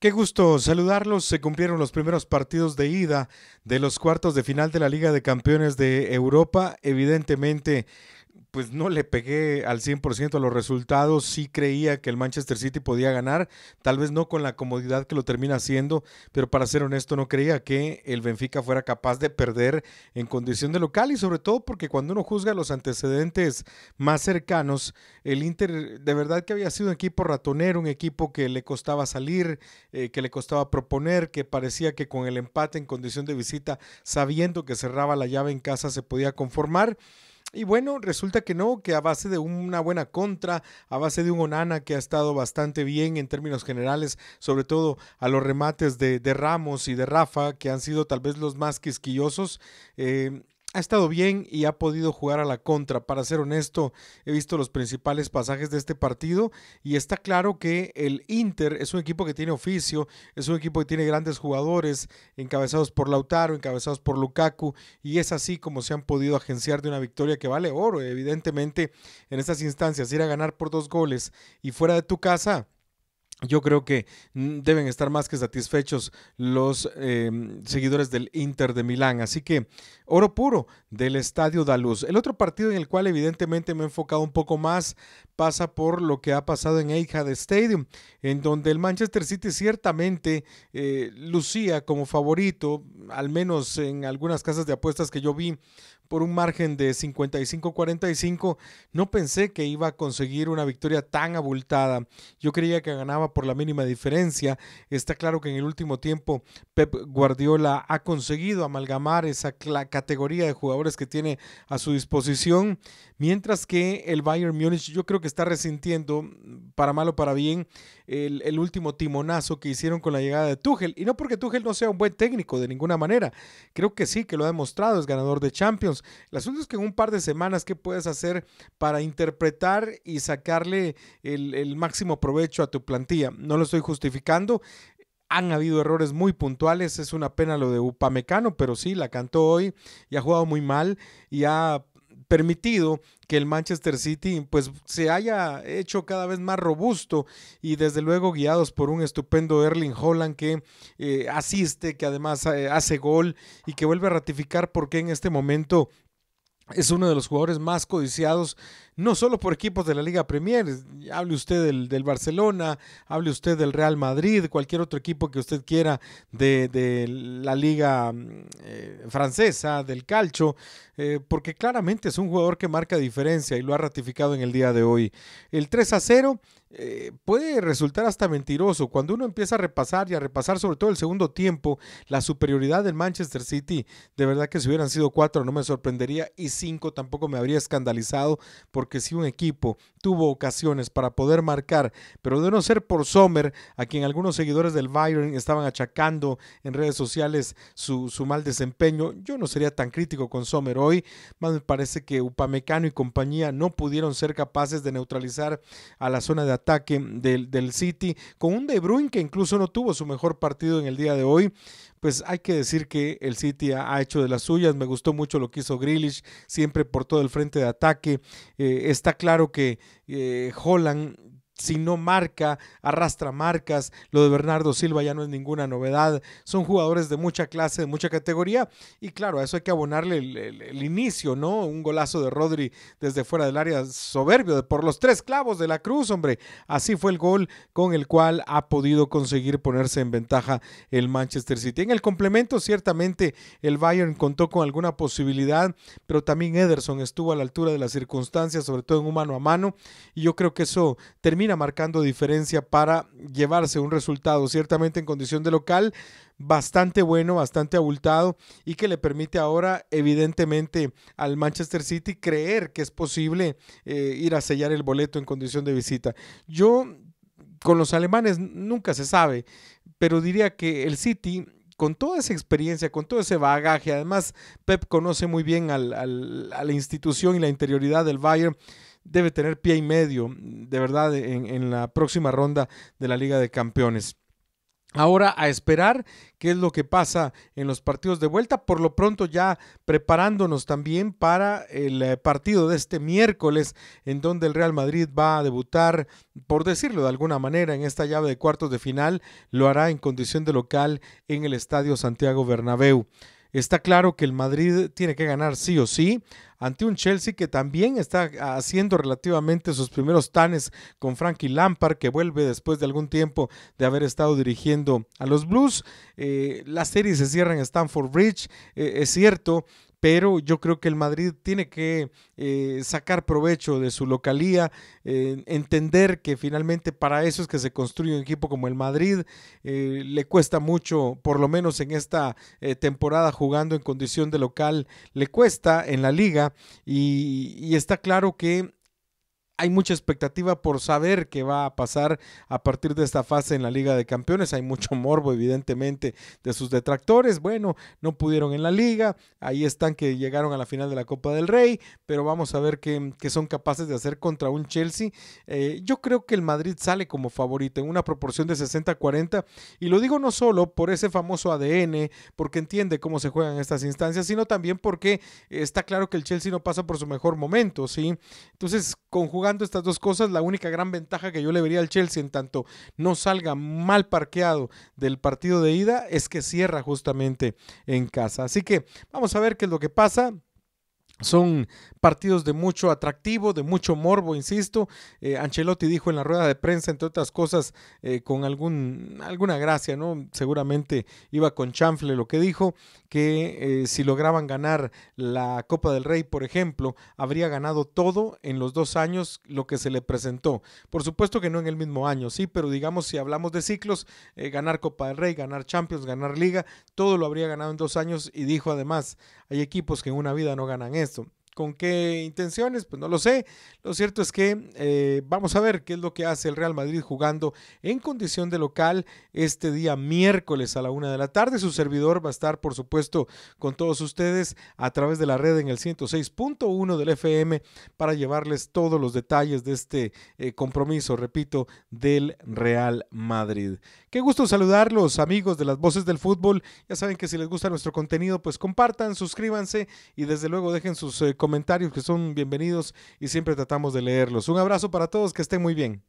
Qué gusto saludarlos. Se cumplieron los primeros partidos de ida de los cuartos de final de la Liga de Campeones de Europa. Evidentemente, pues no le pegué al 100% a los resultados, sí creía que el Manchester City podía ganar, tal vez no con la comodidad que lo termina haciendo, pero para ser honesto no creía que el Benfica fuera capaz de perder en condición de local y sobre todo porque cuando uno juzga los antecedentes más cercanos, el Inter de verdad que había sido un equipo ratonero, un equipo que le costaba salir, eh, que le costaba proponer, que parecía que con el empate en condición de visita, sabiendo que cerraba la llave en casa, se podía conformar. Y bueno, resulta que no, que a base de una buena contra, a base de un Onana que ha estado bastante bien en términos generales, sobre todo a los remates de, de Ramos y de Rafa, que han sido tal vez los más quisquillosos, eh, ha estado bien y ha podido jugar a la contra. Para ser honesto, he visto los principales pasajes de este partido y está claro que el Inter es un equipo que tiene oficio, es un equipo que tiene grandes jugadores encabezados por Lautaro, encabezados por Lukaku y es así como se han podido agenciar de una victoria que vale oro. Evidentemente, en estas instancias, ir a ganar por dos goles y fuera de tu casa. Yo creo que mm, deben estar más que satisfechos los eh, seguidores del Inter de Milán. Así que Oro Puro del Estadio Daluz. El otro partido en el cual evidentemente me he enfocado un poco más pasa por lo que ha pasado en Etihad Stadium, en donde el Manchester City ciertamente eh, lucía como favorito, al menos en algunas casas de apuestas que yo vi, por un margen de 55-45. No pensé que iba a conseguir una victoria tan abultada. Yo creía que ganaba por la mínima diferencia. Está claro que en el último tiempo Pep Guardiola ha conseguido amalgamar esa clase categoría de jugadores que tiene a su disposición, mientras que el Bayern Múnich yo creo que está resintiendo, mm, para mal o para bien, el, último timonazo que hicieron con la llegada de Tuchel. Y no porque Tuchel no sea un buen técnico de ninguna manera, creo que sí, que lo ha demostrado, es ganador de Champions. El asunto es que en un par de semanas, ¿qué puedes hacer para interpretar y sacarle el, el máximo provecho a tu plantilla? No lo estoy justificando, han habido errores muy puntuales, es una pena lo de Upamecano, pero sí, la cantó hoy y ha jugado muy mal y ha permitido que el Manchester City pues se haya hecho cada vez más robusto y desde luego guiados por un estupendo Erling Holland que eh, asiste, que además eh, hace gol y que vuelve a ratificar porque en este momento es uno de los jugadores más codiciados, no solo por equipos de la Liga Premier, hable usted del, Barcelona, hable usted del Real Madrid, cualquier otro equipo que usted quiera de, la Liga mm, eh, Francesa, del Calcho, eh, porque claramente es un jugador que marca diferencia y lo ha ratificado en el día de hoy. El 3 a 0 eh, puede resultar hasta mentiroso. Cuando uno empieza a repasar y a repasar sobre todo el segundo tiempo, la superioridad del Manchester City, de verdad que si hubieran sido cuatro no me sorprendería y cinco tampoco me habría escandalizado porque si un equipo tuvo ocasiones para poder marcar, pero de no ser por Sommer, a quien algunos seguidores del Bayern estaban achacando en redes sociales su, su mal desempeño, yo no sería tan crítico con Sommer hoy, más me parece que Upamecano y compañía no pudieron ser capaces de neutralizar a la zona de ataque del, del City, con un De Bruyne que incluso no tuvo su mejor partido en el día de hoy pues hay que decir que el City ha, hecho de las suyas. Me gustó mucho lo que hizo Grealish, siempre por todo el frente de ataque. Eh, está claro que Holland eh, si no marca, arrastra marcas. Lo de Bernardo Silva ya no es ninguna novedad. Son jugadores de mucha clase, de mucha categoría. Y claro, a eso hay que abonarle el, inicio, ¿no? Un golazo de Rodri desde fuera del área soberbio, por los tres clavos de la cruz, hombre. Así fue el gol con el cual ha podido conseguir ponerse en ventaja el Manchester City. En el complemento, ciertamente, el Bayern contó con alguna posibilidad, pero también Ederson estuvo a la altura de las circunstancias, sobre todo en un mano a mano. Y yo creo que eso termina marcando diferencia para llevarse un resultado ciertamente en condición de local bastante bueno, bastante abultado y que le permite ahora evidentemente al Manchester City creer que es posible eh, ir a sellar el boleto en condición de visita. Yo con los alemanes nunca se sabe, pero diría que el City con toda esa experiencia, con todo ese bagaje, además Pep conoce muy bien a la institución y la interioridad del Bayern, debe tener pie y medio, de verdad, en, la próxima ronda de la Liga de Campeones. Ahora a esperar qué es lo que pasa en los partidos de vuelta. Por lo pronto ya preparándonos también para el eh, partido de este miércoles en donde el Real Madrid va a debutar, por decirlo de alguna manera, en esta llave de cuartos de final. Lo hará en condición de local en el Estadio Santiago Bernabéu. Está claro que el Madrid tiene que ganar sí o sí ante un Chelsea que también está haciendo relativamente sus primeros tanes con Frankie Lampard, que vuelve después de algún tiempo de haber estado dirigiendo a los Blues. Eh, la serie se cierra en Stamford Bridge, eh, es cierto, pero yo creo que el Madrid tiene que eh, sacar provecho de su localía, eh, entender que finalmente para eso es que se construye un equipo como el Madrid. Eh, le cuesta mucho, por lo menos en esta temporada jugando en condición de local, le cuesta en la liga y está claro que hay mucha expectativa por saber qué va a pasar a partir de esta fase en la Liga de Campeones. Hay mucho morbo, evidentemente, de sus detractores. Bueno, no pudieron en la liga. Ahí están que llegaron a la final de la Copa del Rey, pero vamos a ver qué, son capaces de hacer contra un Chelsea. Eh, yo creo que el Madrid sale como favorito en una proporción de 60-40. Y lo digo no solo por ese famoso ADN, porque entiende cómo se juegan estas instancias, sino también porque está claro que el Chelsea no pasa por su mejor momento, ¿sí? Entonces, jugar estas dos cosas, la única gran ventaja que yo le vería al Chelsea en tanto no salga mal parqueado del partido de ida es que cierra justamente en casa. Así que vamos a ver qué es lo que pasa. Son partidos de mucho atractivo, de mucho morbo, insisto. Eh, Ancelotti dijo en la rueda de prensa, entre otras cosas, eh, con algún, alguna gracia, ¿no? Seguramente iba con chanfle lo que dijo, que eh, si lograban ganar la Copa del Rey, por ejemplo, habría ganado todo en los dos años lo que se le presentó. Por supuesto que no en el mismo año, sí, pero digamos, si hablamos de ciclos, ganar Copa del Rey, ganar Champions, ganar Liga, todo lo habría ganado en dos años y dijo además, hay equipos que en una vida no ganan esto so, ¿Con qué intenciones? Pues no lo sé. Lo cierto es que eh, vamos a ver qué es lo que hace el Real Madrid jugando en condición de local este día miércoles a la una de la tarde. Su servidor va a estar, por supuesto, con todos ustedes a través de la red en el 106.1 del FM para llevarles todos los detalles de este eh, compromiso, repito, del Real Madrid. Qué gusto saludarlos, amigos de las voces del fútbol. Ya saben que si les gusta nuestro contenido, pues compartan, suscríbanse y desde luego dejen sus eh, comentarios comentarios que son bienvenidos y siempre tratamos de leerlos. Un abrazo para todos, que estén muy bien.